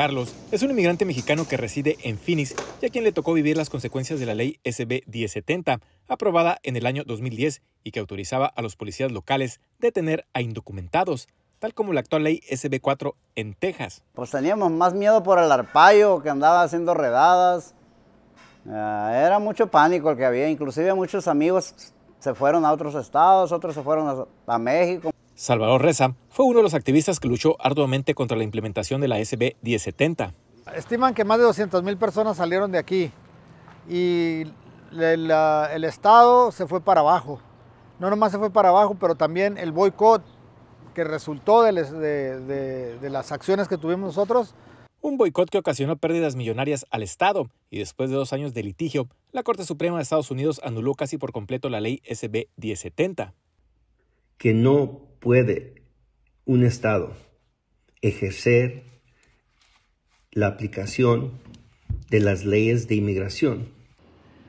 Carlos es un inmigrante mexicano que reside en Phoenix y a quien le tocó vivir las consecuencias de la ley SB 1070, aprobada en el año 2010 y que autorizaba a los policías locales detener a indocumentados, tal como la actual ley SB 4 en Texas. Pues teníamos más miedo por el arpaio que andaba haciendo redadas. Ah, era mucho pánico el que había, inclusive muchos amigos se fueron a otros estados, otros se fueron a México, Salvador Reza fue uno de los activistas que luchó arduamente contra la implementación de la SB 1070. Estiman que más de 200 mil personas salieron de aquí y el, Estado se fue para abajo. No nomás se fue para abajo, pero también el boicot que resultó de, de las acciones que tuvimos nosotros. Un boicot que ocasionó pérdidas millonarias al Estado y después de dos años de litigio, la Corte Suprema de Estados Unidos anuló casi por completo la ley SB 1070. Que no puede un Estado ejercer la aplicación de las leyes de inmigración.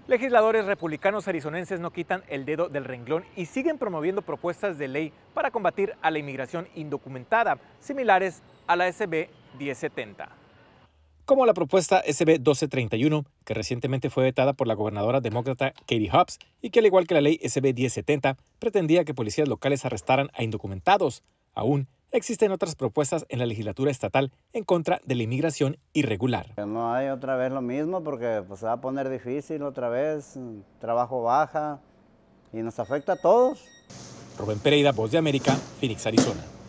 Legisladores republicanos arizonenses no quitan el dedo del renglón y siguen promoviendo propuestas de ley para combatir a la inmigración indocumentada, similares a la SB 1070 como la propuesta SB 1231, que recientemente fue vetada por la gobernadora demócrata Katie Hobbs y que al igual que la ley SB 1070 pretendía que policías locales arrestaran a indocumentados. Aún existen otras propuestas en la legislatura estatal en contra de la inmigración irregular. No hay otra vez lo mismo porque pues, se va a poner difícil otra vez, trabajo baja y nos afecta a todos. Rubén Pereira, Voz de América, Phoenix, Arizona.